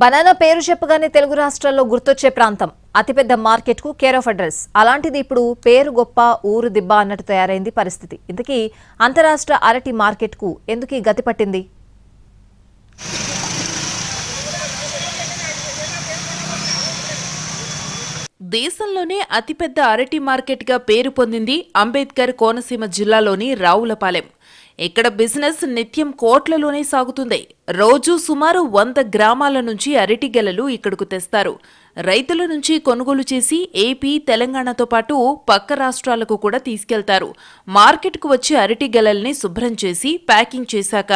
banana పేరు చెప్పగానే తెలుగు రాష్ట్రాల్లో గుర్తొచ్చే ప్రాంతం అతిపెద్ద మార్కెట్కు కేర్ ఆఫ్ అడ్రస్ అలాంటిది ఇప్పుడు పేరు గొప్ప ఊరు దిబ్బ అన్నట్టు తయారైంది పరిస్థితి ఇంతకీ అంతరాష్ట్ర అరటి మార్కెట్కు ఎందుకు ఎందుకీ గతి పట్టింది దేశంలోనే అతిపెద్ద అరటి మార్కెట్గా పేరు పొందింది అంబేద్కర్ కోనసీమ జిల్లాలోని రావులపాలెం ఇక్కడ బిజినెస్ నిత్యం కోట్లలోనే సాగుతుంది రోజూ సుమారు వంద గ్రామాల నుంచి అరటి గెలలు ఇక్కడకు తెస్తారు రైతుల నుంచి కొనుగోలు చేసి ఏపీ తెలంగాణతో పాటు పక్క రాష్ట్రాలకు కూడా తీసుకెళ్తారు మార్కెట్కు వచ్చే అరటి గెలల్ని శుభ్రం చేసి ప్యాకింగ్ చేశాక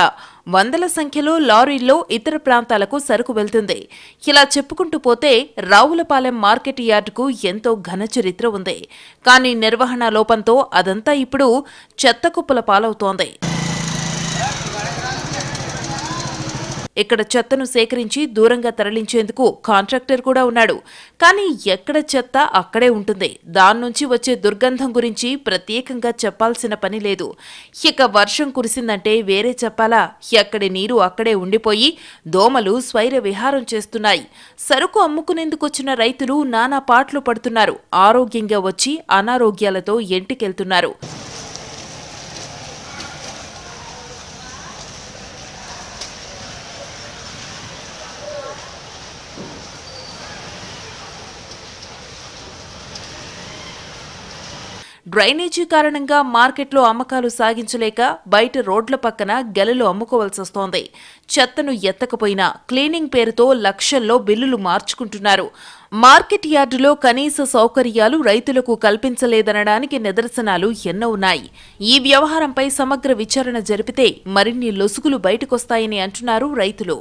వందల సంఖ్యలో లారీల్లో ఇతర ప్రాంతాలకు సరుకు వెళ్తుంది ఇలా చెప్పుకుంటూ పోతే రావులపాలెం మార్కెట్ యార్డుకు ఎంతో ఘన చరిత్ర ఉంది కానీ నిర్వహణ లోపంతో అదంతా ఇప్పుడు చెత్తకుప్పల పాలవుతోంది ఇక్కడ చెత్తను సేకరించి దూరంగా తరలించేందుకు కాంట్రాక్టర్ కూడా ఉన్నాడు కానీ ఎక్కడ చెత్త అక్కడే ఉంటుంది దాని నుంచి వచ్చే దుర్గంధం గురించి ప్రత్యేకంగా చెప్పాల్సిన పని లేదు ఇక వర్షం కురిసిందంటే వేరే చెప్పాలా ఎక్కడి నీరు అక్కడే ఉండిపోయి దోమలు స్వైర విహారం చేస్తున్నాయి సరుకు అమ్ముకునేందుకు వచ్చిన రైతులు నానా పాటలు పడుతున్నారు ఆరోగ్యంగా వచ్చి అనారోగ్యాలతో ఎంటికెళ్తున్నారు డ్రైనేజీ కారణంగా మార్కెట్లో అమ్మకాలు సాగించలేక బయట రోడ్ల పక్కన గెలలు వస్తోంది చెత్తను ఎత్తకపోయినా క్లీనింగ్ పేరుతో లక్షల్లో బిల్లులు మార్చుకుంటున్నారు మార్కెట్ యార్డులో కనీస సౌకర్యాలు రైతులకు కల్పించలేదనడానికి నిదర్శనాలు ఎన్నో ఉన్నాయి ఈ వ్యవహారంపై సమగ్ర విచారణ జరిపితే మరిన్ని లొసుగులు బయటకొస్తాయని అంటున్నారు రైతులు